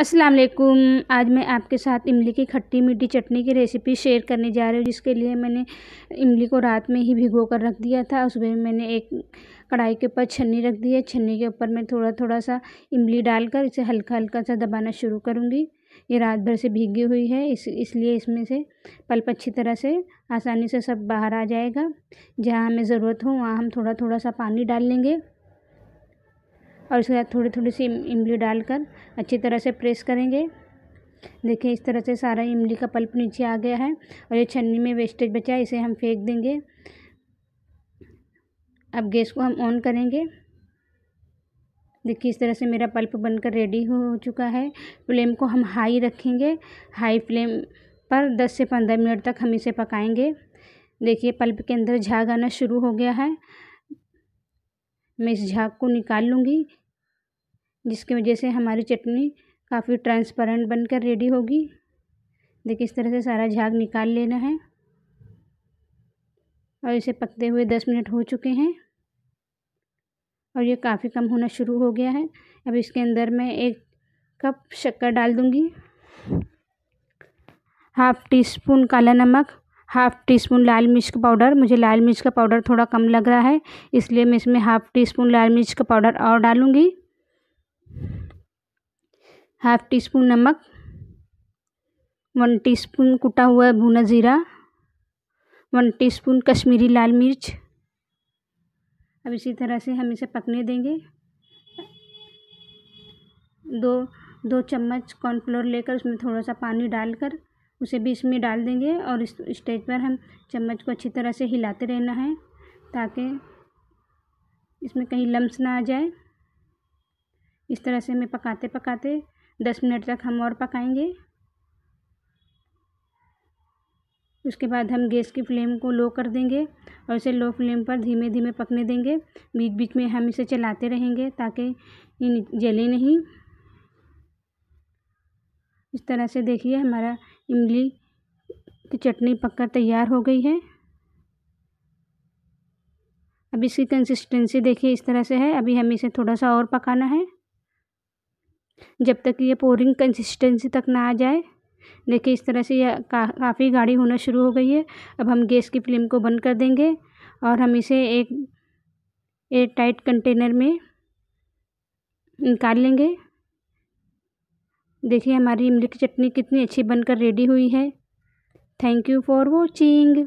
अस्सलाम वालेकुम आज मैं आपके साथ इमली की खट्टी मीठी चटनी की रेसिपी शेयर करने जा रही हूँ जिसके लिए मैंने इमली को रात में ही भिगो कर रख दिया था सुबह मैंने एक कढ़ाई के ऊपर छन्नी रख दी है छन्नी के ऊपर मैं थोड़ा थोड़ा सा इमली डालकर इसे हल्का हल्का सा दबाना शुरू करूँगी ये रात भर से भीगी हुई है इस इसलिए इसमें से पल्प अच्छी तरह से आसानी से सब बाहर आ जाएगा जहाँ हमें ज़रूरत हो वहाँ हम थोड़ा थोड़ा सा पानी डाल लेंगे और उसके बाद थोड़ी थोड़ी सी इमली डालकर अच्छी तरह से प्रेस करेंगे देखिए इस तरह से सारा इमली का पल्प नीचे आ गया है और ये छन्नी में वेस्टेज बचा है इसे हम फेंक देंगे अब गैस को हम ऑन करेंगे देखिए इस तरह से मेरा पल्प बनकर रेडी हो चुका है फ्लेम को हम हाई रखेंगे हाई फ्लेम पर दस से पंद्रह मिनट तक हम इसे पकाएंगे देखिए पल्प के अंदर झाग आना शुरू हो गया है मैं इस झाग को निकाल लूँगी जिसकी वजह से हमारी चटनी काफ़ी ट्रांसपेरेंट बनकर रेडी होगी देखिए इस तरह से सारा झाग निकाल लेना है और इसे पकते हुए दस मिनट हो चुके हैं और ये काफ़ी कम होना शुरू हो गया है अब इसके अंदर मैं एक कप शक्कर डाल दूँगी हाफ टी स्पून काला नमक हाफ़ टी स्पून लाल मिर्च का पाउडर मुझे लाल मिर्च का पाउडर थोड़ा कम लग रहा है इसलिए मैं इसमें हाफ़ टी स्पून लाल मिर्च का पाउडर और डालूँगी हाफ़ टी स्पून नमक वन टीस्पून कुटा हुआ भुना ज़ीरा वन टीस्पून कश्मीरी लाल मिर्च अब इसी तरह से हम इसे पकने देंगे दो दो चम्मच कॉर्नफ्लोर लेकर उसमें थोड़ा सा पानी डालकर उसे भी इसमें डाल देंगे और इस स्टेज पर हम चम्मच को अच्छी तरह से हिलाते रहना है ताकि इसमें कहीं लम्स ना आ जाए इस तरह से हमें पकाते पकाते दस मिनट तक हम और पकाएंगे उसके बाद हम गैस की फ्लेम को लो कर देंगे और इसे लो फ्लेम पर धीमे धीमे पकने देंगे बीच बीच में हम इसे चलाते रहेंगे ताकि जले नहीं इस तरह से देखिए हमारा इमली की चटनी पककर तैयार हो गई है अब इसकी कंसिस्टेंसी देखिए इस तरह से है अभी हमें इसे थोड़ा सा और पकाना है जब तक ये पोरिंग कंसिस्टेंसी तक ना आ जाए देखिए इस तरह से यह का, काफ़ी गाढ़ी होना शुरू हो गई है अब हम गैस की फ्लेम को बंद कर देंगे और हम इसे एक एयर टाइट कंटेनर में निकाल लेंगे देखिए हमारी इमली की चटनी कितनी अच्छी बनकर रेडी हुई है थैंक यू फॉर वॉचिंग